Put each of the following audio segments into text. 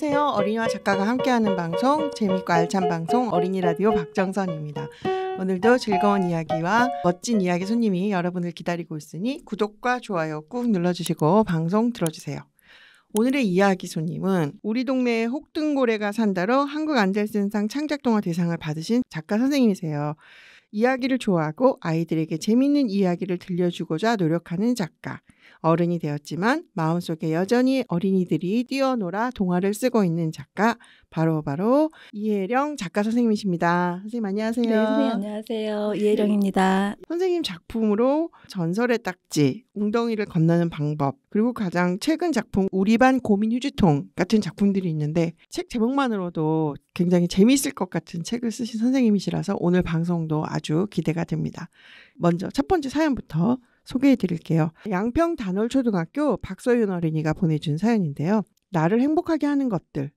안녕하세요. 어린이와 작가가 함께하는 방송 재밌고 알찬 방송 어린이 라디오 박정선입니다. 오늘도 즐거운 이야기와 멋진 이야기 손님이 여러분을 기다리고 있으니 구독과 좋아요 꾹 눌러주시고 방송 들어주세요. 오늘의 이야기 손님은 우리 동네에 혹등고래가 산다로 한국 안젤슨상 창작동화 대상을 받으신 작가 선생님이세요. 이야기를 좋아하고 아이들에게 재밌는 이야기를 들려주고자 노력하는 작가. 어른이 되었지만 마음속에 여전히 어린이들이 뛰어놀아 동화를 쓰고 있는 작가 바로바로 바로 이혜령 작가 선생님이십니다. 선생님 안녕하세요. 네, 선생님 안녕하세요. 네. 이혜령입니다. 선생님 작품으로 전설의 딱지, 웅덩이를 건너는 방법, 그리고 가장 최근 작품 우리 반 고민 휴지통 같은 작품들이 있는데 책 제목만으로도 굉장히 재미있을 것 같은 책을 쓰신 선생님이시라서 오늘 방송도 아주 기대가 됩니다. 먼저 첫 번째 사연부터 소개해 드릴게요. 양평 단월초등학교 박서윤 어린이가 보내준 사연인데요. 나를 행복하게 하는 것들.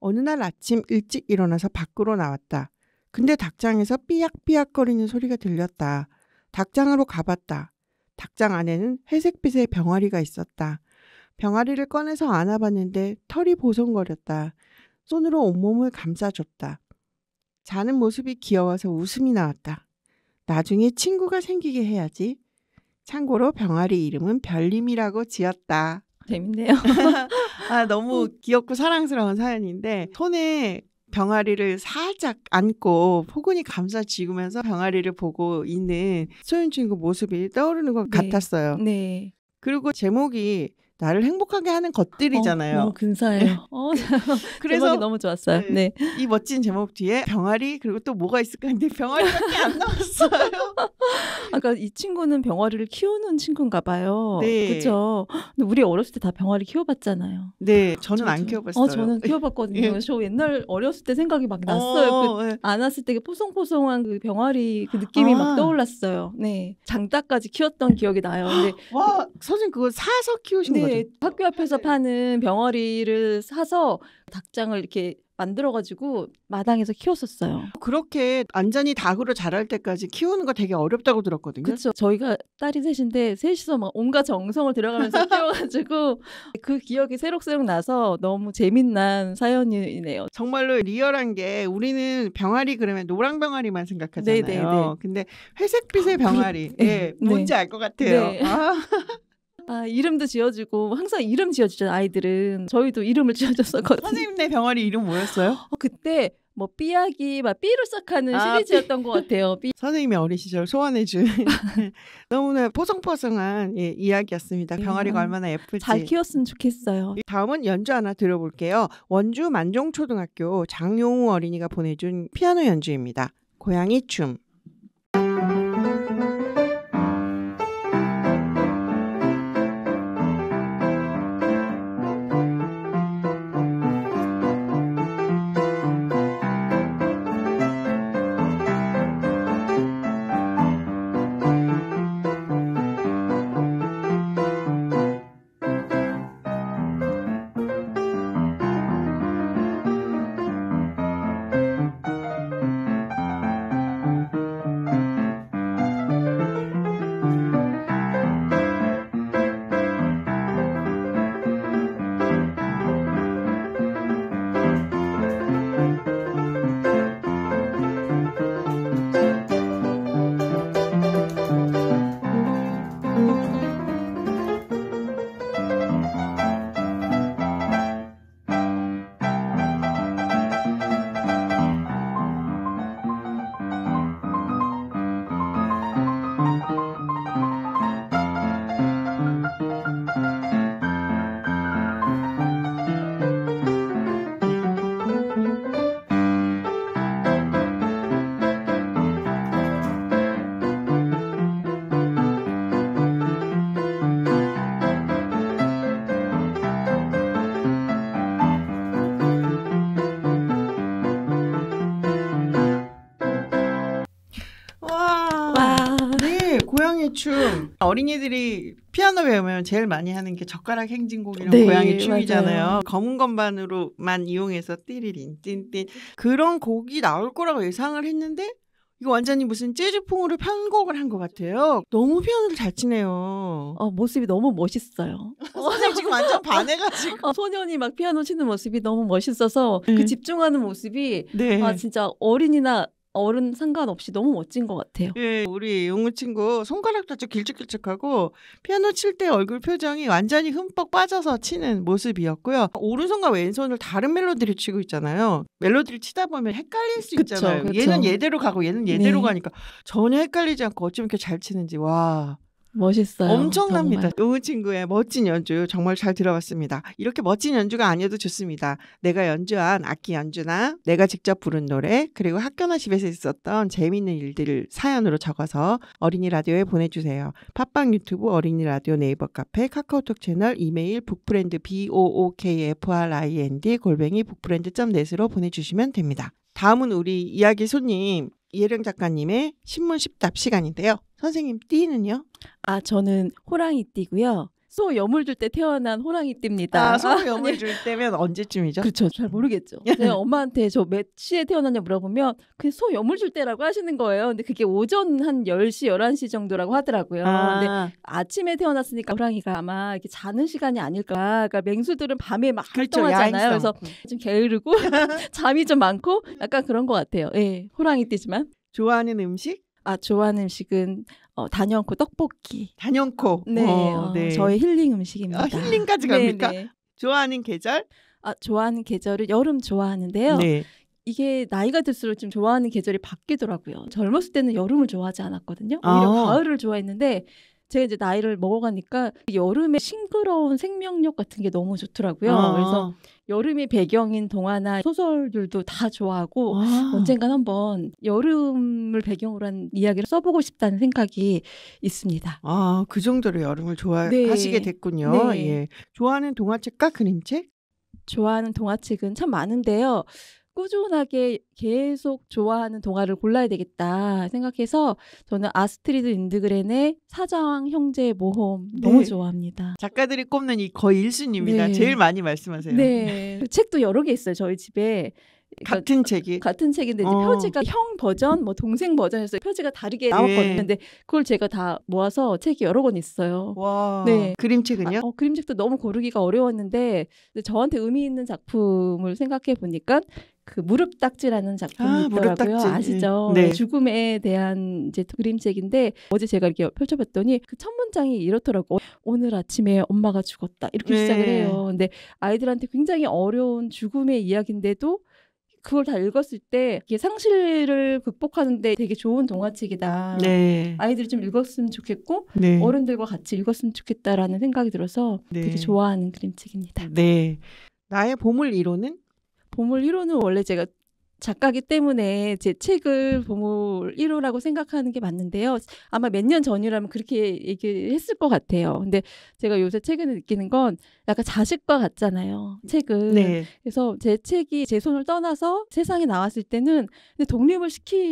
어느 날 아침 일찍 일어나서 밖으로 나왔다. 근데 닭장에서 삐약삐약거리는 소리가 들렸다. 닭장으로 가봤다. 닭장 안에는 회색빛의 병아리가 있었다. 병아리를 꺼내서 안아봤는데 털이 보송거렸다. 손으로 온몸을 감싸줬다. 자는 모습이 귀여워서 웃음이 나왔다. 나중에 친구가 생기게 해야지. 참고로 병아리 이름은 별님이라고 지었다. 재밌네요. 아, 너무 음. 귀엽고 사랑스러운 사연인데 손에 병아리를 살짝 안고 포근히 감싸 쥐으면서 병아리를 보고 있는 소윤 친구 모습이 떠오르는 것 네. 같았어요. 네. 그리고 제목이 나를 행복하게 하는 것들이잖아요. 어, 너무 근사해요. 네. 어, 그래서 너무 좋았어요. 네. 네. 이 멋진 제목 뒤에 병아리 그리고 또 뭐가 있을까 했는데 병아리밖에 안 나왔어요. 아까 그러니까 이 친구는 병아리를 키우는 친구인가 봐요. 네. 그렇죠. 근데 우리 어렸을 때 다 병아리 키워봤잖아요. 네, 저는 안 키워봤어요. 어, 저는 키워봤거든요. 예. 저 옛날 어렸을 때 생각이 막 났어요. 어, 그, 예. 안았을 때 그 포송포송한 그 병아리 그 느낌이 아. 막 떠올랐어요. 네, 장따까지 키웠던 기억이 나요. 근데 와, 선생님 그걸 사서 키우신 네, 거죠? 학교 앞에서 파는 병아리를 사서 닭장을 이렇게 만들어가지고 마당에서 키웠었어요. 그렇게 완전히 닭으로 자랄 때까지 키우는 거 되게 어렵다고 들었거든요. 그렇죠. 저희가 딸이 셋인데 셋이서 막 온갖 정성을 들여가면서 키워가지고 그 기억이 새록새록 나서 너무 재밌난 사연이네요. 정말로 리얼한 게 우리는 병아리 그러면 노랑 병아리만 생각하잖아요. 네네네. 네, 네. 근데 회색빛의 병아리. 예, 네. 뭔지 알 것 같아요. 네. 아. 아, 이름도 지어주고 뭐 항상 이름 지어주잖아이들은 저희도 이름을 지어줬었거든요. 선생님네 병아리 이름 뭐였어요? 어, 그때 뭐 삐약이 막 삐로 시작하는 아, 시리즈였던 삐. 것 같아요. 삐. 선생님이 어린 시절 소환해준 너무나 포성포성한 예, 이야기였습니다. 예. 병아리가 음, 얼마나 예쁠지 잘 키웠으면 좋겠어요. 다음은 연주 하나 들어볼게요. 원주 만종초등학교 장용우 어린이가 보내준 피아노 연주입니다. 고양이 춤. 고양이 춤 어린이들이 피아노 배우면 제일 많이 하는 게 젓가락 행진곡이랑 네, 고양이 춤이잖아요. 맞아요. 검은 건반으로만 이용해서 띠리린 띵띵 그런 곡이 나올 거라고 예상을 했는데 이거 완전히 무슨 재즈풍으로 편곡을 한 것 같아요. 너무 피아노를 잘 치네요. 어, 모습이 너무 멋있어요. 어, 선생님 지금 완전 반해가지고. 어, 소년이 막 피아노 치는 모습이 너무 멋있어서 그 네. 그 집중하는 모습이 네. 아 진짜 어린이나 어른 상관없이 너무 멋진 것 같아요. 예, 우리 용우 친구 손가락도 아주 길쭉길쭉하고 피아노 칠 때 얼굴 표정이 완전히 흠뻑 빠져서 치는 모습이었고요. 오른손과 왼손을 다른 멜로디를 치고 있잖아요. 멜로디를 치다 보면 헷갈릴 수 있잖아요. 그쵸. 얘는 얘대로 가고 얘는 얘대로 네. 가니까 전혀 헷갈리지 않고 어쩜 이렇게 잘 치는지 와 멋있어요. 엄청납니다. 정말. 친구의 멋진 연주 정말 잘 들어봤습니다. 이렇게 멋진 연주가 아니어도 좋습니다. 내가 연주한 악기 연주나 내가 직접 부른 노래 그리고 학교나 집에서 있었던 재미있는 일들을 사연으로 적어서 어린이 라디오에 보내주세요. 팟빵 유튜브 어린이 라디오 네이버 카페 카카오톡 채널 이메일 북프렌드 b o o k f r i n d 골뱅이 북프렌드 점 넷으로 보내주시면 됩니다. 다음은 우리 이야기 손님 이혜령 작가님의 신문 십답 시간인데요. 선생님 띠는요? 아 저는 호랑이 띠고요. 소 여물줄 때 태어난 호랑이띠입니다. 아, 소 네. 여물줄 때면 언제쯤이죠? 그렇죠. 잘 모르겠죠. 제가 예. 네, 엄마한테 저며칠에 태어났냐 물어보면 그소 여물줄 때라고 하시는 거예요. 근데 그게 오전 한 10시, 11시 정도라고 하더라고요. 아. 근데 아침에 태어났으니까 호랑이가 아마 이렇게 자는 시간이 아닐까. 그러니까 맹수들은 밤에 막 그렇죠, 활동하잖아요. 야행성. 그래서 음. 좀 게으르고 잠이 좀 많고 약간 그런 것 같아요. 예, 호랑이띠지만. 좋아하는 음식? 아 좋아하는 음식은 어, 단연코 떡볶이. 단연코. 네, 어, 어 네. 저의 힐링 음식입니다. 아, 힐링까지 네, 갑니까? 네네. 좋아하는 계절? 아 좋아하는 계절을 여름 좋아하는데요. 네. 이게 나이가 들수록 좀 좋아하는 계절이 바뀌더라고요. 젊었을 때는 여름을 좋아하지 않았거든요. 오히려 아. 가을을 좋아했는데 제가 이제 나이를 먹어가니까 여름에 싱그러운 생명력 같은 게 너무 좋더라고요. 아. 그래서 여름이 배경인 동화나 소설들도 다 좋아하고 아. 언젠간 한번 여름을 배경으로 한 이야기를 써보고 싶다는 생각이 있습니다. 아, 그 정도로 여름을 좋아하시게 네. 됐군요. 네. 예. 좋아하는 동화책과 그림책? 좋아하는 동화책은 참 많은데요. 꾸준하게 계속 좋아하는 동화를 골라야 되겠다 생각해서 저는 아스트리드 인드그렌의 사자왕 형제의 모험 네. 너무 좋아합니다. 작가들이 꼽는 이 거의 1순위입니다. 네. 제일 많이 말씀하세요. 네. 책도 여러 개 있어요. 저희 집에. 그러니까 같은 책이 같은 책인데 이제 어. 표지가 형 버전, 뭐 동생 버전에서 표지가 다르게 나왔거든요. 아, 근데 네. 그걸 제가 다 모아서 책이 여러 권 있어요. 와. 네. 그림책은요? 아, 어, 그림책도 너무 고르기가 어려웠는데 저한테 의미 있는 작품을 생각해 보니까 그 무릎 딱지라는 작품이 아, 더라고요 음. 아시죠? 네. 네. 죽음에 대한 이제 그림책인데 어제 제가 이렇게 펼쳐봤더니 그 첫 문장이 이렇더라고. 오늘 아침에 엄마가 죽었다 이렇게 네. 시작을 해요. 근데 아이들한테 굉장히 어려운 죽음의 이야기인데도 그걸 다 읽었을 때 이게 상실을 극복하는데 되게 좋은 동화책이다. 네. 아이들이 좀 읽었으면 좋겠고 네. 어른들과 같이 읽었으면 좋겠다라는 생각이 들어서 네. 되게 좋아하는 그림책입니다. 네. 나의 보물 1호는? 보물 1호는 원래 제가 작가기 때문에 제 책을 보물 1호라고 생각하는 게 맞는데요. 아마 몇 년 전이라면 그렇게 얘기했을 것 같아요. 근데 제가 요새 최근에 느끼는 건 약간 자식과 같잖아요. 책은. 네. 그래서 제 책이 제 손을 떠나서 세상에 나왔을 때는 독립을 시켜야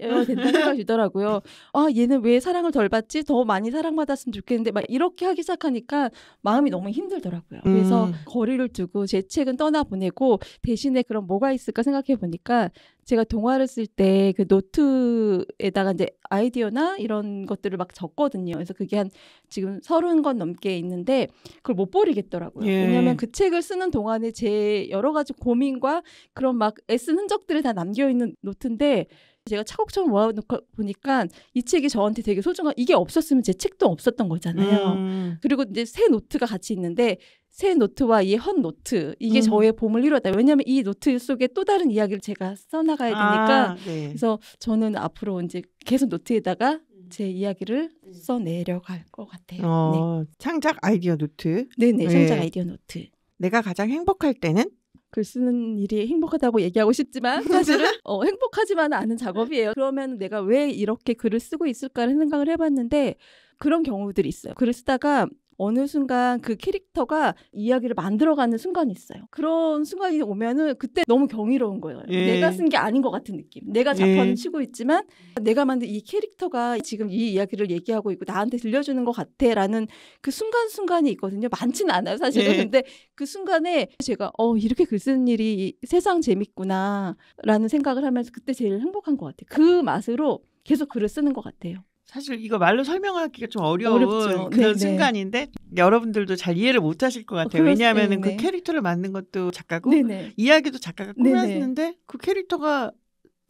된다 생각이 들더라고요. 아, 얘는 왜 사랑을 덜 받지? 더 많이 사랑받았으면 좋겠는데 막 이렇게 하기 시작하니까 마음이 너무 힘들더라고요. 그래서 음. 거리를 두고 제 책은 떠나보내고 대신에 그럼 뭐가 있을까 생각해 보니 보니까 제가 동화를 쓸 때 그 노트에다가 이제 아이디어나 이런 것들을 막 적거든요. 그래서 그게 한 지금 서른 권 넘게 있는데 그걸 못 버리겠더라고요. 예. 왜냐하면 그 책을 쓰는 동안에 제 여러 가지 고민과 그런 막 애쓴 흔적들을 다 남겨 있는 노트인데 제가 차곡차곡 모아놓고 보니까 이 책이 저한테 되게 소중한 이게 없었으면 제 책도 없었던 거잖아요. 음. 그리고 이제 새 노트가 같이 있는데 새 노트와 이 헌 노트 이게 음. 저의 봄을 이루었다 왜냐하면 이 노트 속에 또 다른 이야기를 제가 써나가야 되니까 아, 네. 그래서 저는 앞으로 이제 계속 노트에다가 음. 제 이야기를 음. 써내려갈 것 같아요. 어, 네. 창작 아이디어 노트. 네네, 네. 창작 아이디어 노트. 내가 가장 행복할 때는? 글 쓰는 일이 행복하다고 얘기하고 싶지만 사실은 어, 행복하지만은 않은 작업이에요. 그러면 내가 왜 이렇게 글을 쓰고 있을까를 생각을 해봤는데 그런 경우들이 있어요. 글을 쓰다가 어느 순간 그 캐릭터가 이야기를 만들어가는 순간이 있어요. 그런 순간이 오면은 그때 너무 경이로운 거예요. 예. 내가 쓴 게 아닌 것 같은 느낌. 내가 작판을 예. 치고 있지만 내가 만든 이 캐릭터가 지금 이 이야기를 얘기하고 있고 나한테 들려주는 것 같아라는 그 순간 순간이 있거든요. 많지는 않아요, 사실은. 예. 근데 그 순간에 제가 어 이렇게 글 쓰는 일이 세상 재밌구나라는 생각을 하면서 그때 제일 행복한 것 같아요. 그 맛으로 계속 글을 쓰는 것 같아요. 사실 이거 말로 설명하기가 좀 어려운 어렵죠. 그런 네네. 네. 순간인데 여러분들도 잘 이해를 못 하실 것 같아요. 어, 왜냐하면 네, 그 네. 캐릭터를 만든 것도 작가고 네네. 이야기도 작가가 꾸몄는데 그 캐릭터가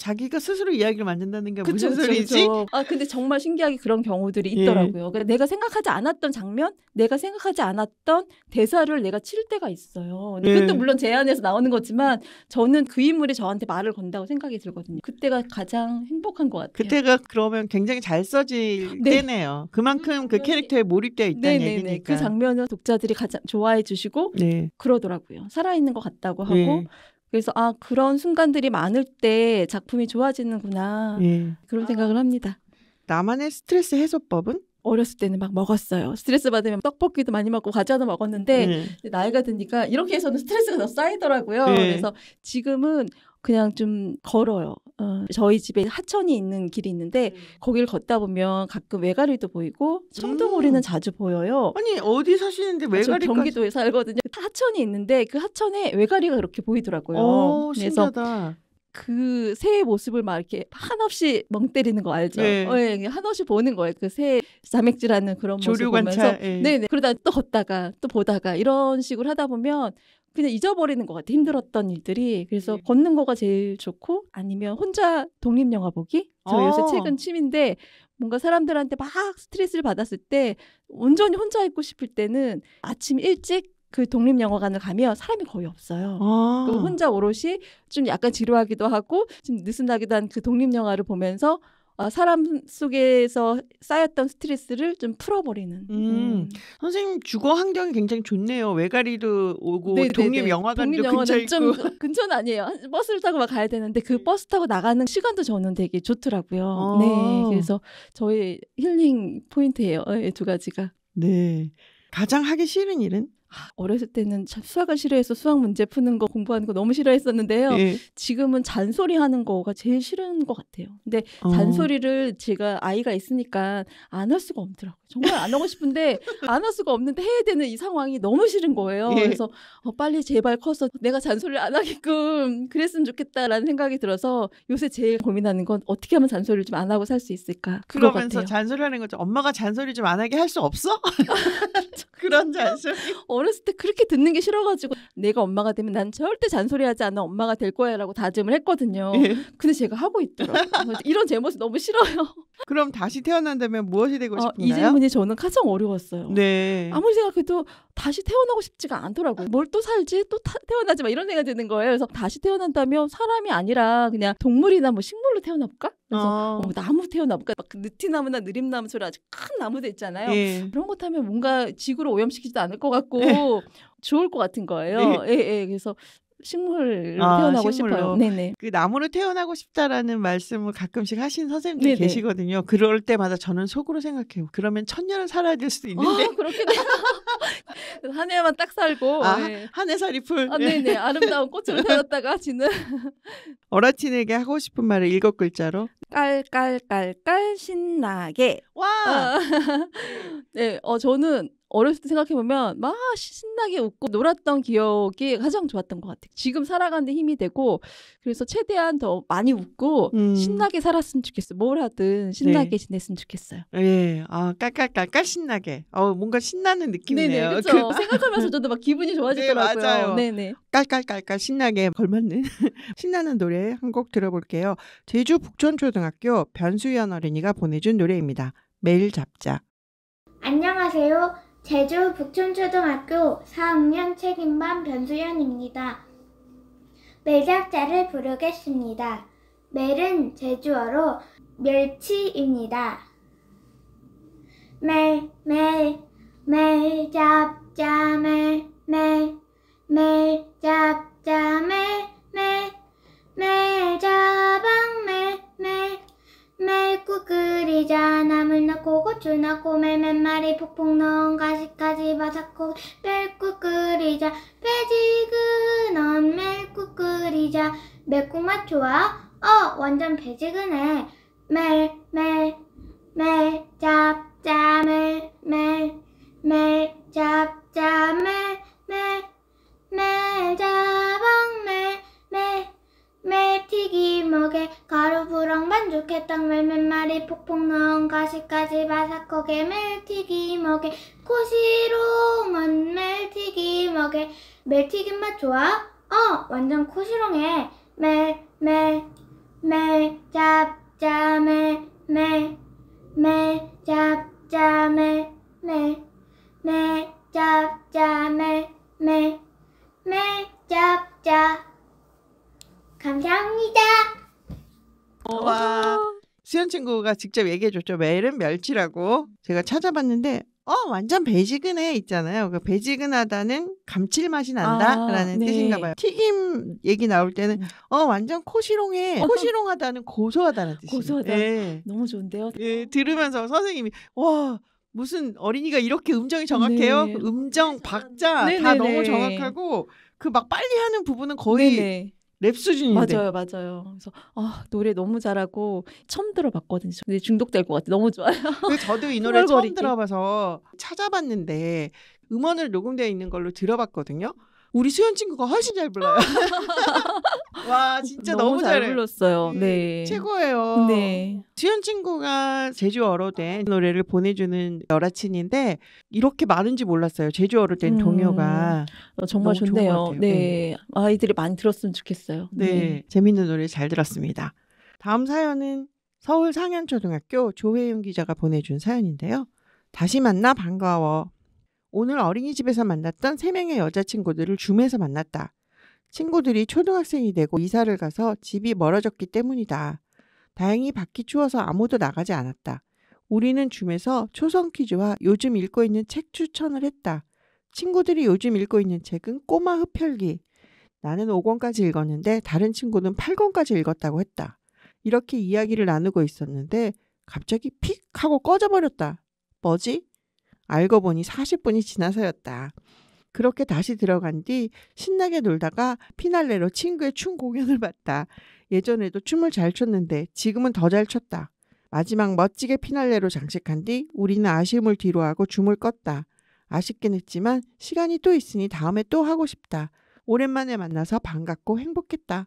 자기가 스스로 이야기를 만든다는 게 그쵸, 소리지? 그쵸. 아 근데 정말 신기하게 그런 경우들이 예. 있더라고요. 예. 내가 생각하지 않았던 장면, 내가 생각하지 않았던 대사를 내가 칠 때가 있어요. 근 예. 그것도 물론 제 안에서 나오는 거지만 저는 그 인물이 저한테 말을 건다고 생각이 들거든요. 그때가 가장 행복한 것 같아요. 그때가 그러면 굉장히 잘 써질 네. 때네요. 그만큼 음, 그 캐릭터에 몰입되 있다는 네네네. 얘기니까. 그 장면을 독자들이 가장 좋아해 주시고 네. 그러더라고요. 살아있는 것 같다고 예. 하고 네. 그래서 아 그런 순간들이 많을 때 작품이 좋아지는구나 예. 그런 생각을 합니다. 나만의 스트레스 해소법은? 어렸을 때는 막 먹었어요. 스트레스 받으면 떡볶이도 많이 먹고 과자도 먹었는데 예. 나이가 드니까 이렇게 해서는 스트레스가 더 쌓이더라고요. 예. 그래서 지금은 그냥 좀 걸어요. 어, 저희 집에 하천이 있는 길이 있는데 음. 거길 걷다 보면 가끔 외가리도 보이고 청도몰이는 음. 자주 보여요. 아니 어디 사시는데 아, 외가리까지? 경기도에 살거든요. 하천이 있는데 그 하천에 외가리가 그렇게 보이더라고요. 오, 그래서 그 새의 모습을 막 이렇게 한없이 멍 때리는 거 알죠? 네. 어, 예, 한없이 보는 거예요. 그새 자맥질하는 그런 모습 보면서 예. 네네 그러다 또 걷다가 또 보다가 이런 식으로 하다 보면 그냥 잊어버리는 것 같아 힘들었던 일들이 그래서 네. 걷는 거가 제일 좋고 아니면 혼자 독립 영화 보기 저 아. 요새 최근 취미인데 뭔가 사람들한테 막 스트레스를 받았을 때 온전히 혼자 있고 싶을 때는 아침 일찍 그 독립영화관을 가면 사람이 거의 없어요. 아. 그 혼자 오롯이 좀 약간 지루하기도 하고 좀 느슨하기도 한 그 독립영화를 보면서 어, 사람 속에서 쌓였던 스트레스를 좀 풀어버리는. 음. 음. 선생님 주거 환경이 굉장히 좋네요. 외가리도 오고 네네네. 그 독립 영화관도 근처 있고. 좀 근처는 아니에요. 버스를 타고 막 가야 되는데 그 네. 버스 타고 나가는 시간도 저는 되게 좋더라고요. 아. 네, 그래서 저의 힐링 포인트예요. 두 가지가. 네. 가장 하기 싫은 일은? 어렸을 때는 수학을 싫어해서 수학 문제 푸는 거 공부하는 거 너무 싫어했었는데요. 예. 지금은 잔소리 하는 거가 제일 싫은 것 같아요. 근데 어. 잔소리를 어. 제가 아이가 있으니까 안 할 수가 없더라고요. 정말 안 하고 싶은데 안 할 수가 없는데 해야 되는 이 상황이 너무 싫은 거예요. 예. 그래서 어, 빨리 제발 커서 내가 잔소리를 안 하게끔 그랬으면 좋겠다라는 생각이 들어서 요새 제일 고민하는 건 어떻게 하면 잔소리를 좀 안 하고 살 수 있을까. 그러면서 잔소리하는 거죠. 엄마가 잔소리 좀 안 하게 할 수 없어? 그런 잔소리. 어, 어렸을 때 그렇게 듣는 게 싫어가지고 내가 엄마가 되면 난 절대 잔소리하지 않는 엄마가 될 거야라고 다짐을 했거든요. 예. 근데 제가 하고 있더라고요. 이런 제 모습 너무 싫어요. 그럼 다시 태어난다면 무엇이 되고 어, 싶나요? 어, 이 질문이 저는 가장 어려웠어요. 네. 아무리 생각해도 다시 태어나고 싶지가 않더라고요. 뭘 또 살지 또 타, 태어나지 막 이런 생각이 드는 거예요. 그래서 다시 태어난다면 사람이 아니라 그냥 동물이나 뭐 식물로 태어나볼까? 그래서 어. 어, 나무 태어나볼까? 막 느티나무나 느림나무처럼 아주 큰 나무들 있잖아요. 예. 그런 것 하면 뭔가 지구를 오염시키지도 않을 것 같고 예. 네. 좋을 것 같은 거예요. 네. 예, 예. 그래서 식물로 아, 태어나고 식물로. 싶어요. 네네. 그 나무로 태어나고 싶다라는 말씀을 가끔씩 하신 선생님들 네네. 계시거든요. 그럴 때마다 저는 속으로 생각해요. 그러면 천년을 살아야 될 수도 어, 있는데. 아, 그렇긴 해요. 한 해만 딱 살고. 아, 네. 예. 한해 살이풀. 아, 네. 네네. 아름다운 꽃으로 태웠다가 지는. 어라틴에게 하고 싶은 말을 일곱 글자로. 깔깔깔깔 신나게. 와. 어. 네. 네, 어 저는 어렸을 때 생각해 보면 막 신나게 웃고 놀았던 기억이 가장 좋았던 것 같아요. 지금 살아가는데 힘이 되고 그래서 최대한 더 많이 웃고 음. 신나게 살았으면 좋겠어요. 뭘 하든 신나게 네. 지냈으면 좋겠어요. 예, 아 깔깔깔깔 신나게. 어 뭔가 신나는 느낌이네요. 그렇죠. 그... 생각하면서 저도 막 기분이 좋아지더라고요. 네, 맞아요. 네네. 깔깔깔깔 신나게 걸맞는 신나는 노래 한 곡 들어볼게요. 제주 북촌초등 중학교 변수연 어린이가 보내준 노래입니다. 매일 잡자. 안녕하세요. 제주 북촌초등학교 4학년 책임반 변수연입니다. 매잡자를 부르겠습니다. 멜은 제주어로 멸치입니다. 멜, 멜, 멜잡자 멜, 멜, 멜잡자 멜, 멜, 멜잡아 멜, 멜, 매일 꾸 끓이자 나물 넣고 고추 넣고 매맨 마리 폭폭 넣은 가시까지 바삭고 멜꾸 끓이자 배지근한 멜꾸 끓이자 매콤맛 좋아? 어 완전 배지근해 매일 매일 떡국에 멜튀기 먹에 코시롱 은 멜튀기 먹에 멜튀김 맛 좋아? 어 완전 코시롱해 멜멜멜 잡자 멜멜멜 잡자 멜멜멜 잡자 멜멜멜 잡자 감사합니다. 와. 친한 친구가 직접 얘기해줬죠. 멜은 멸치라고. 제가 찾아봤는데 어 완전 배지근해 있잖아요. 그배지근하다는 감칠맛이 아, 난다라는 아, 네. 뜻인가 봐요. 튀김 얘기 나올 때는 네. 어 완전 코시롱해. 어, 코시롱하다는 고소하다는 뜻이에요. 고소하다. 예. 너무 좋은데요. 예, 들으면서 선생님이 와 무슨 어린이가 이렇게 음정이 정확해요? 네. 음정 박자 네네네. 다 너무 정확하고 그 막 빨리 하는 부분은 거의 네네. 랩수준인데. 맞아요, 맞아요. 그래서 아 노래 너무 잘하고 처음 들어봤거든요. 근데 중독될 것 같아. 너무 좋아요. 저도 이 노래 처음 들어봐서 찾아봤는데 음원을 녹음되어 있는 걸로 들어봤거든요. 우리 수현 친구가 훨씬 잘 불러요. 와 진짜 너무, 너무 잘잘 불렀어요. 음, 네 최고예요. 네 수현 친구가 제주 어로된 노래를 보내주는 열아친인데 이렇게 많은지 몰랐어요. 제주 어로된 음, 동요가 어, 정말 좋네요. 네. 네 아이들이 많이 들었으면 좋겠어요. 네, 네. 재밌는 노래 잘 들었습니다. 다음 사연은 서울 상현초등학교 조혜윤 기자가 보내준 사연인데요. 다시 만나 반가워. 오늘 어린이집에서 만났던 3명의 여자친구들을 줌에서 만났다. 친구들이 초등학생이 되고 이사를 가서 집이 멀어졌기 때문이다. 다행히 밖이 추워서 아무도 나가지 않았다. 우리는 줌에서 초성 퀴즈와 요즘 읽고 있는 책 추천을 했다. 친구들이 요즘 읽고 있는 책은 꼬마 흡혈기. 나는 5권까지 읽었는데 다른 친구는 8권까지 읽었다고 했다. 이렇게 이야기를 나누고 있었는데 갑자기 픽 하고 꺼져버렸다. 뭐지? 알고 보니 40분이 지나서였다. 그렇게 다시 들어간 뒤 신나게 놀다가 피날레로 친구의 춤 공연을 봤다. 예전에도 춤을 잘 췄는데 지금은 더 잘 췄다. 마지막 멋지게 피날레로 장식한 뒤 우리는 아쉬움을 뒤로하고 줌을 껐다. 아쉽긴 했지만 시간이 또 있으니 다음에 또 하고 싶다. 오랜만에 만나서 반갑고 행복했다.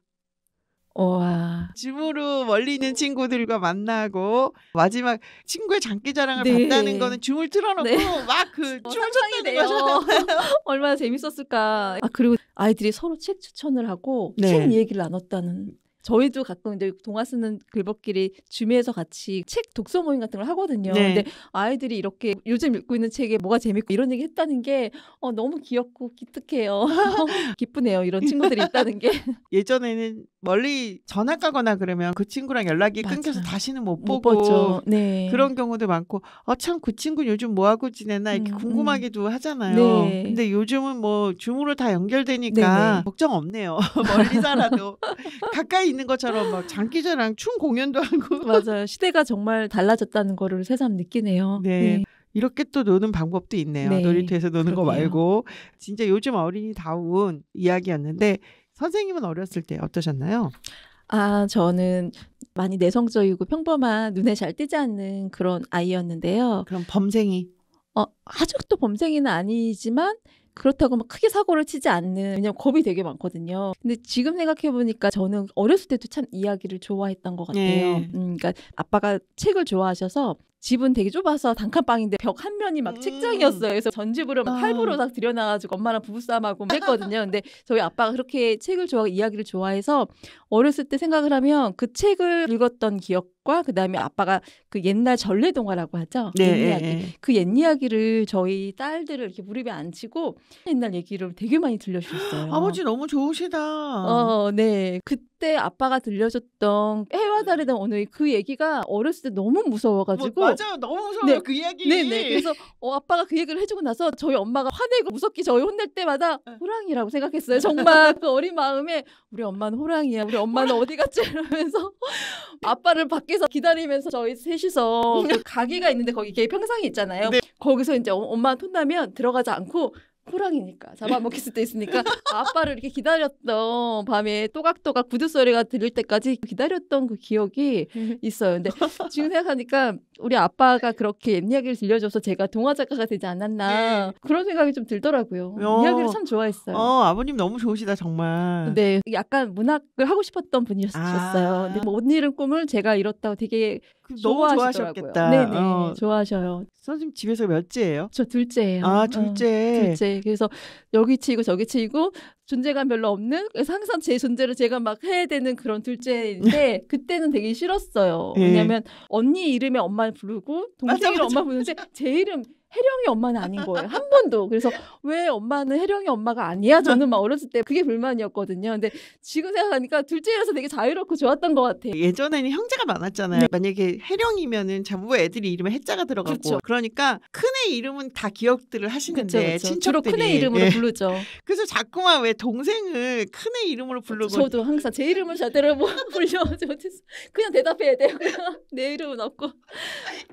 와. 줌으로 멀리 있는 친구들과 만나고 마지막 친구의 장기자랑을 네. 봤다는 거는 줌을 틀어놓고 네. 막그 춤을 어, 췄다는 거잖아요. 얼마나 재밌었을까. 아 그리고 아이들이 서로 책 추천을 하고 네. 책 얘기를 나눴다는 저희도 가끔 이제 동화 쓰는 글벗끼리 주미에서 같이 책 독서 모임 같은 걸 하거든요. 네. 근데 아이들이 이렇게 요즘 읽고 있는 책에 뭐가 재밌고 이런 얘기 했다는 게 어, 너무 귀엽고 기특해요. 기쁘네요. 이런 친구들이 있다는 게. 예전에는 멀리 전학 가거나 그러면 그 친구랑 연락이 맞아. 끊겨서 다시는 못, 못 보고 네. 그런 경우도 많고 어참그 친구 요즘 뭐 하고 지내나 이렇게 음, 음. 궁금하기도 음. 하잖아요. 네. 근데 요즘은 뭐 줌으로 다 연결되니까 네, 네. 걱정 없네요. 멀리 살아도 가까이 있는 것처럼 막 장기자랑 춤 공연도 하고 맞아요. 시대가 정말 달라졌다는 거를 새삼 느끼네요. 네. 네. 이렇게 또 노는 방법도 있네요. 네. 놀이터에서 노는 그러네요. 거 말고 진짜 요즘 어린이다운 이야기였는데 선생님은 어렸을 때 어떠셨나요? 아, 저는 많이 내성적이고 평범한 눈에 잘 띄지 않는 그런 아이였는데요. 그럼 범생이? 어, 아직도 범생이는 아니지만 그렇다고 막 크게 사고를 치지 않는 왜냐면 겁이 되게 많거든요. 근데 지금 생각해 보니까 저는 어렸을 때도 참 이야기를 좋아했던 것 같아요. 네. 음, 그러니까 아빠가 책을 좋아하셔서 집은 되게 좁아서 단칸방인데 벽 한 면이 막 음. 책장이었어요. 그래서 전집으로 막 할부로 아. 딱 들여놔가지고 엄마랑 부부싸움하고 했거든요. 근데 저희 아빠가 그렇게 책을 좋아하고 이야기를 좋아해서 어렸을 때 생각을 하면 그 책을 읽었던 기억 것과 그다음에 아빠가 그 옛날 전래 동화라고 하죠. 네, 예, 옛 이야기. 네. 예. 그옛 이야기를 저희 딸들을 이렇게 무릎에 앉히고 옛날 얘기를 되게 많이 들려주셨어요. 아버지 너무 좋으시다. 어, 네. 그때 아빠가 들려줬던 해와 달에 대한 언어의 그 얘기가 어렸을 때 너무 무서워가지고 뭐, 맞아요. 너무 무서워요. 네. 그 이야기. 네, 네. 그래서 어, 아빠가 그 얘기를 해주고 나서 저희 엄마가 화내고 무섭게 저희 혼낼 때마다 네. 호랑이라고 생각했어요. 정말 그 어린 마음에 우리 엄마는 호랑이야. 우리 엄마는 어디 갔지? 이러면서 아빠를 밖에 밖에서 기다리면서 저희 셋이서 그 가게가 있는데 거기 이 평상이 있잖아요. 네. 거기서 이제 엄마 혼나면 들어가지 않고 호랑이니까 잡아먹힐 수도 있으니까 아빠를 이렇게 기다렸던 밤에 또각또각 구두 소리가 들릴 때까지 기다렸던 그 기억이 있어요. 근데 지금 생각하니까 우리 아빠가 그렇게 옛 이야기를 들려줘서 제가 동화 작가가 되지 않았나 네. 그런 생각이 좀 들더라고요. 어. 이야기를 참 좋아했어요. 어, 아버님 너무 좋으시다 정말. 네, 약간 문학을 하고 싶었던 분이셨어요. 아. 근데 뭐, 못 이룬 꿈을 제가 이뤘다고 되게 그 너무 좋아하셨겠다. 네네, 어. 좋아하셔요. 선생님 집에서 몇째예요? 저 둘째예요. 아 둘째. 어, 둘째. 그래서 여기 치고 저기 치고 존재감 별로 없는 그래서 항상 제 존재를 제가 막 해야 되는 그런 둘째인데 그때는 되게 싫었어요. 예. 왜냐면 언니 이름에 엄마를 부르고 동생 이름 엄마 부르는데 제 이름 혜령이 엄마는 아닌 거예요. 한 번도. 그래서 왜 엄마는 혜령이 엄마가 아니야? 저는 막 어렸을 때 그게 불만이었거든요. 근데 지금 생각하니까 둘째라서 되게 자유롭고 좋았던 것같아 예전에는 형제가 많았잖아요. 네. 만약에 혜령이면은 자부 애들이 이름에 해자가 들어가고 그쵸. 그렇죠. 그러니까 큰애 이름은 다 기억들을 하시는데 그쵸, 그쵸. 친척들이 주로 큰애 이름으로 예. 부르죠. 그래서 자꾸만 왜 동생을 큰애 이름으로 부르고 저도 항상 제 이름을 제대로 뭐 불려오지 못했어. 그냥 대답해야 돼요. 그냥 내 이름은 없고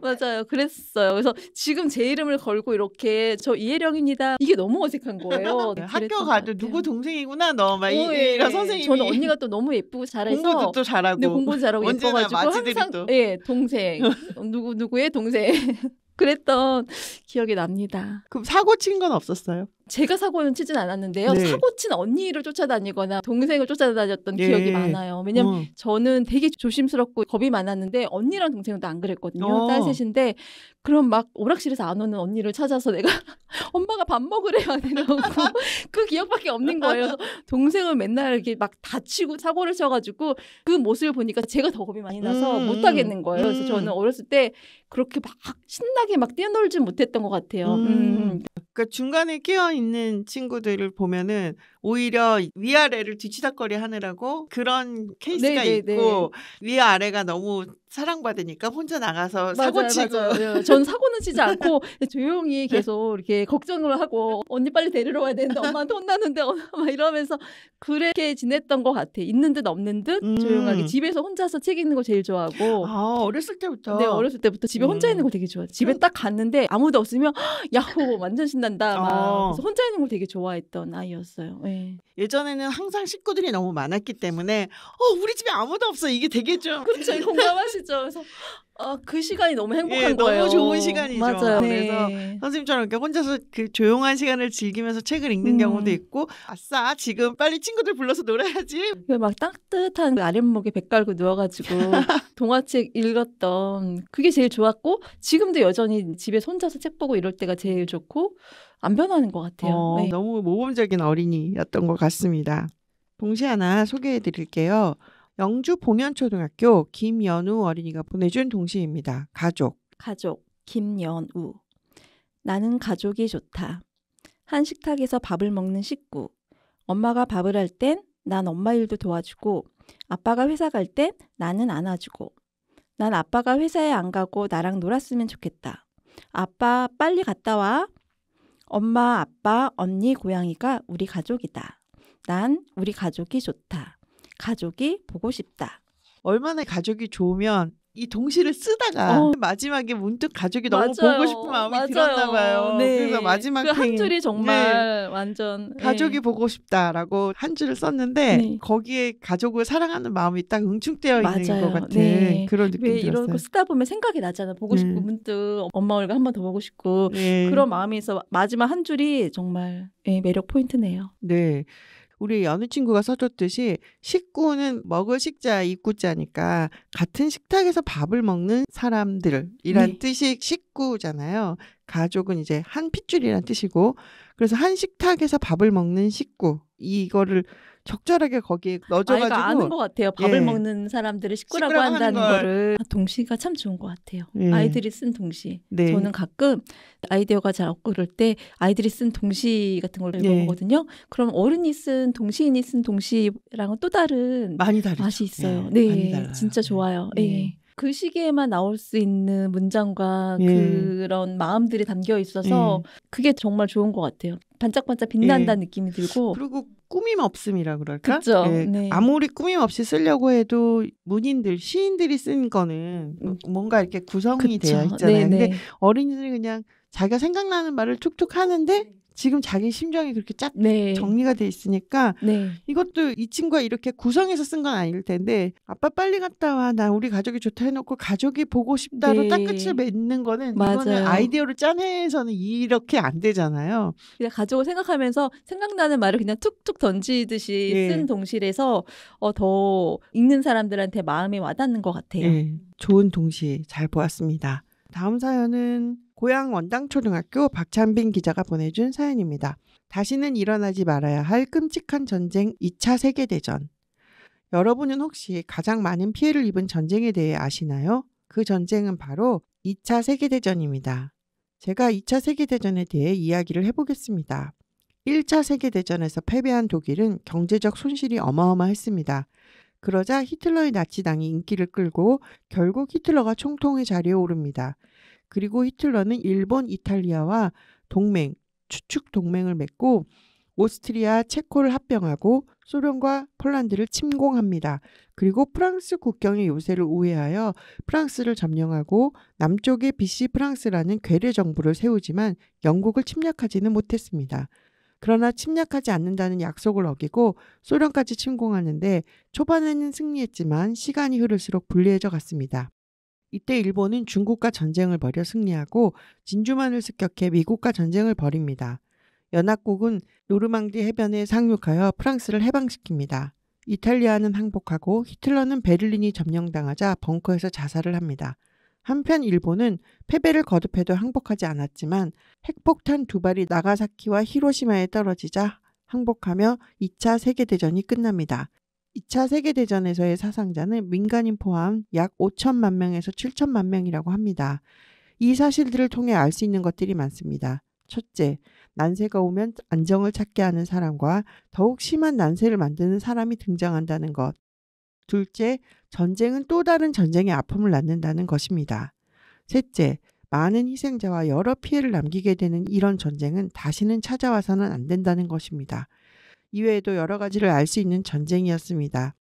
맞아요. 그랬어요. 그래서 지금 제 이름을 이름을 걸고 이렇게 저 이혜령입니다. 이게 너무 어색한 거예요. 네, 학교 가도 누구 동생이구나 너막 어, 이런 예. 선생님이 저는 언니가 또 너무 예쁘고 잘해서 공부도 또 잘하고 네, 공부 잘하고 예뻐가지고 항상 또. 예 동생 어, 누구 누구의 동생 그랬던 기억이 납니다. 그럼 사고 친 건 없었어요? 제가 사고는 치진 않았는데요. 네. 사고 친 언니를 쫓아다니거나 동생을 쫓아다녔던 네. 기억이 많아요. 왜냐면 어. 저는 되게 조심스럽고 겁이 많았는데 언니랑 동생은 또안 그랬거든요. 어. 딸 셋인데 그럼 막 오락실에서 안 오는 언니를 찾아서 내가 엄마가 밥 먹으래 요 이러고 그 기억밖에 없는 거예요. 동생은 맨날 이렇게 막 다치고 사고를 쳐가지고 그 모습을 보니까 제가 더 겁이 많이 나서 음. 못 하겠는 거예요. 그래서 음. 저는 어렸을 때 그렇게 막 신나게 막 뛰어놀지 못했던 것 같아요. 음. 음. 그러니까 중간에 끼어 있는 있는 친구들을 보면은 오히려 위아래를 뒤치다거리 하느라고 그런 케이스가 네네 있고 위아래가 너무 사랑받으니까 혼자 나가서 사고 치고 맞아요. 예, 전 사고는 치지 않고 조용히 계속 이렇게 걱정을 하고 언니 빨리 데리러 와야 되는데 엄마한테 혼나는데 막 이러면서 그렇게 지냈던 것 같아 있는 듯 없는 듯 음. 조용하게 집에서 혼자서 책 읽는 거 제일 좋아하고 아 어렸을 때부터 네 어렸을 때부터 집에 혼자 음. 있는 거 되게 좋아 집에 음. 딱 갔는데 아무도 없으면 야호 완전 신난다 막 어. 혼자 있는 걸 되게 좋아했던 아이였어요. 네. 예전에는 항상 식구들이 너무 많았기 때문에 어 우리 집에 아무도 없어 이게 되게 좀 그렇죠 공감하시죠. 그래서 아, 그 시간이 너무 행복한 예, 거예요. 너무 좋은 시간이죠. 맞아요. 그래서 네. 선생님처럼 이렇게 혼자서 그 조용한 시간을 즐기면서 책을 읽는 음. 경우도 있고 아싸 지금 빨리 친구들 불러서 놀아야지. 그 막 따뜻한 그 아랫목에 배 깔고 누워가지고 동화책 읽었던 그게 제일 좋았고 지금도 여전히 집에 혼자서 책 보고 이럴 때가 제일 좋고 안 변하는 것 같아요. 어, 네. 너무 모범적인 어린이였던 것 같습니다. 동시 하나 소개해 드릴게요. 영주 봉현초등학교 김연우 어린이가 보내준 동시입니다. 가족. 가족. 김연우. 나는 가족이 좋다. 한 식탁에서 밥을 먹는 식구. 엄마가 밥을 할 땐 난 엄마 일도 도와주고, 아빠가 회사 갈 땐 나는 안아주고, 난 아빠가 회사에 안 가고 나랑 놀았으면 좋겠다. 아빠 빨리 갔다 와. 엄마, 아빠, 언니, 고양이가 우리 가족이다. 난 우리 가족이 좋다. 가족이 보고 싶다. 얼마나 가족이 좋으면 이 동시를 쓰다가 어. 마지막에 문득 가족이 맞아요. 너무 보고 싶은 마음이 맞아요. 들었나 봐요. 네. 그래서 마지막 그한 줄이 정말 네. 완전 네. 가족이 네. 보고 싶다라고 한 줄을 썼는데 네. 거기에 가족을 사랑하는 마음이 딱 응축되어 맞아요. 있는 것 같은 네. 그런 느낌이 들어요 이런 거 쓰다 보면 생각이 나잖아. 보고 싶고 음. 문득 엄마 얼굴 한 번 더 보고 싶고 그런 마음에서 마지막 한 줄이 정말 예, 매력 포인트네요. 네. 우리 여느 친구가 써줬듯이 식구는 먹을 식자 입구자니까 같은 식탁에서 밥을 먹는 사람들이란 네. 뜻이 식구잖아요. 가족은 이제 한 핏줄이란 뜻이고 그래서 한 식탁에서 밥을 먹는 식구 이거를 적절하게 거기에 넣어줘가지고 아이가 아는 것 같아요. 밥을 예. 먹는 사람들을 식구라고, 식구라고 한다는 거를 아, 동시가 참 좋은 것 같아요. 예. 아이들이 쓴 동시. 네. 저는 가끔 아이디어가 잘 그럴 때 아이들이 쓴 동시 같은 걸 예. 읽어보거든요. 예. 그럼 어른이 쓴 동시인이 쓴 동시랑은 또 다른 많이 다르죠. 맛이 있어요. 예, 네, 진짜 예. 좋아요. 예. 그 시기에만 나올 수 있는 문장과 그런 마음들이 담겨 있어서 그게 정말 좋은 것 같아요. 반짝반짝 빛난다는 느낌이 들고 그리고 꾸밈 없음이라 그럴까? 그쵸. 네. 네. 아무리 꾸밈 없이 쓰려고 해도 문인들 시인들이 쓴 거는 음. 뭔가 이렇게 구성이 그쵸. 되어 있잖아요. 네 근데 어린이들이 그냥 자기가 생각나는 말을 툭툭 하는데 지금 자기 심정이 그렇게 쫙 네. 정리가 돼 있으니까 네. 이것도 이 친구가 이렇게 구성해서 쓴 건 아닐 텐데 아빠 빨리 갔다 와 나 우리 가족이 좋다 해놓고 가족이 보고 싶다로 네. 딱 끝을 맺는 거는 아 이거는 아이디어를 짜내서는 이렇게 안 되잖아요. 그냥 가족을 생각하면서 생각나는 말을 그냥 툭툭 던지듯이 네. 쓴 동실에서 어, 더 읽는 사람들한테 마음이 와닿는 것 같아요. 예. 좋은 동시 잘 보았습니다. 다음 사연은 고양 원당초등학교 박찬빈 기자가 보내준 사연입니다. 다시는 일어나지 말아야 할 끔찍한 전쟁 2차 세계대전. 여러분은 혹시 가장 많은 피해를 입은 전쟁에 대해 아시나요? 그 전쟁은 바로 2차 세계대전입니다. 제가 2차 세계대전에 대해 이야기를 해보겠습니다. 1차 세계대전에서 패배한 독일은 경제적 손실이 어마어마했습니다. 그러자 히틀러의 나치당이 인기를 끌고 결국 히틀러가 총통의 자리에 오릅니다. 그리고 히틀러는 일본, 이탈리아와 동맹, 추측 동맹을 맺고 오스트리아, 체코를 합병하고 소련과 폴란드를 침공합니다. 그리고 프랑스 국경의 요새를 우회하여 프랑스를 점령하고 남쪽에 비시 프랑스라는 괴뢰 정부를 세우지만 영국을 침략하지는 못했습니다. 그러나 침략하지 않는다는 약속을 어기고 소련까지 침공하는데 초반에는 승리했지만 시간이 흐를수록 불리해져 갔습니다. 이때 일본은 중국과 전쟁을 벌여 승리하고 진주만을 습격해 미국과 전쟁을 벌입니다. 연합국은 노르망디 해변에 상륙하여 프랑스를 해방시킵니다. 이탈리아는 항복하고 히틀러는 베를린이 점령당하자 벙커에서 자살을 합니다. 한편 일본은 패배를 거듭해도 항복하지 않았지만 핵폭탄 두 발이 나가사키와 히로시마에 떨어지자 항복하며 2차 세계대전이 끝납니다. 2차 세계대전에서의 사상자는 민간인 포함 약 5천만 명에서 7천만 명이라고 합니다. 이 사실들을 통해 알 수 있는 것들이 많습니다. 첫째, 난세가 오면 안정을 찾게 하는 사람과 더욱 심한 난세를 만드는 사람이 등장한다는 것. 둘째, 전쟁은 또 다른 전쟁의 아픔을 낳는다는 것입니다. 셋째, 많은 희생자와 여러 피해를 남기게 되는 이런 전쟁은 다시는 찾아와서는 안 된다는 것입니다. 이외에도 여러 가지를 알 수 있는 전쟁이었습니다.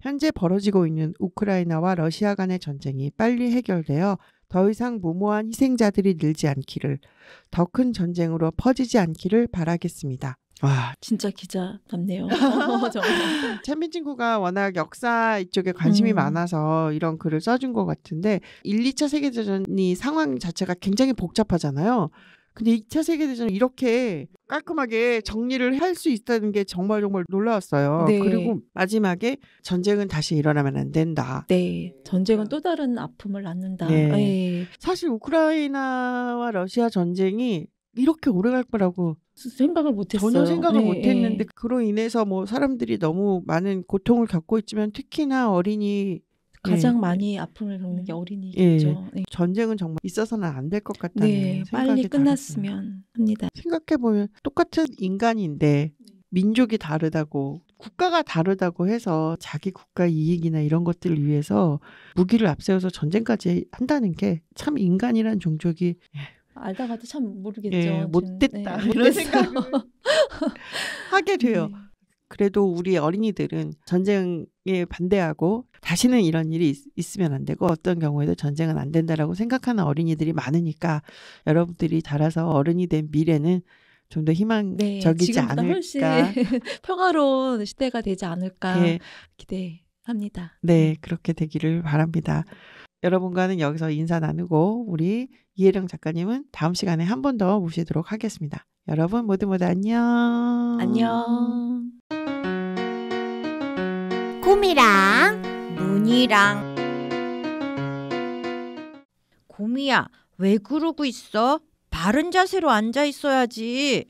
현재 벌어지고 있는 우크라이나와 러시아 간의 전쟁이 빨리 해결되어 더 이상 무모한 희생자들이 늘지 않기를, 더 큰 전쟁으로 퍼지지 않기를 바라겠습니다. 와. 진짜 기자 같네요. 찬빈 친구가 워낙 역사 이쪽에 관심이 음. 많아서 이런 글을 써준 것 같은데, 1, 2차 세계대전이 상황 자체가 굉장히 복잡하잖아요. 근데 2차 세계대전 이렇게 깔끔하게 정리를 할 수 있다는 게 정말 정말 놀라웠어요. 네. 그리고 마지막에 전쟁은 다시 일어나면 안 된다. 네. 전쟁은 음. 또 다른 아픔을 낳는다. 네. 네. 사실 우크라이나와 러시아 전쟁이 이렇게 오래 갈 거라고 생각을 못했어요. 전혀 생각을 네, 못했는데 예. 그로 인해서 뭐 사람들이 너무 많은 고통을 겪고 있지만 특히나 어린이 가장 네. 많이 아픔을 겪는 게 어린이겠죠. 네. 전쟁은 정말 있어서는 안 될 것 같다는 네, 생각이 빨리 끝났으면 다르구나. 합니다. 생각해 보면 똑같은 인간인데 네. 민족이 다르다고 국가가 다르다고 해서 자기 국가 이익이나 이런 것들을 위해서 무기를 앞세워서 전쟁까지 한다는 게 참 인간이란 종족이 알다 가도참 모르겠죠. 예, 못됐다 네, 이런 생각을 하게 돼요. 네. 그래도 우리 어린이들은 전쟁에 반대하고 다시는 이런 일이 있, 으면안 되고 어떤 경우에도 전쟁은 안 된다라고 생각하는 어린이들이 많으니까 여러분들이 자라서 어른이 된 미래는 좀더 네, 희망적이지 네, 않을까. 훨씬 평화로운 시대가 되지 않을까 네. 기대합니다. 네, 그렇게 되기를 바랍니다. 여러분과는 여기서 인사 나누고 우리 이혜령 작가님은 다음 시간에 한 번 더 모시도록 하겠습니다. 여러분 모두 모두 안녕. 안녕. 곰이랑 문이랑 곰이야, 왜 그러고 있어? 바른 자세로 앉아 있어야지.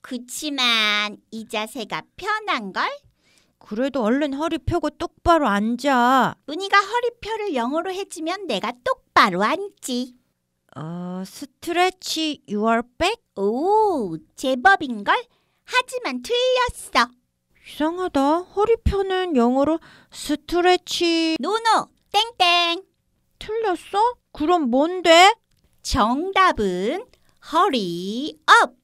그치만 이 자세가 편한 걸? 그래도 얼른 허리 펴고 똑바로 앉아. 문이가 허리 펴를 영어로 해주면 내가 똑바로 앉지. 어, 스트레치 유얼백? 오, 제법인걸? 하지만 틀렸어. 이상하다. 허리 펴는 영어로 스트레치. 노노 땡땡. 틀렸어? 그럼 뭔데? 정답은 허리 업.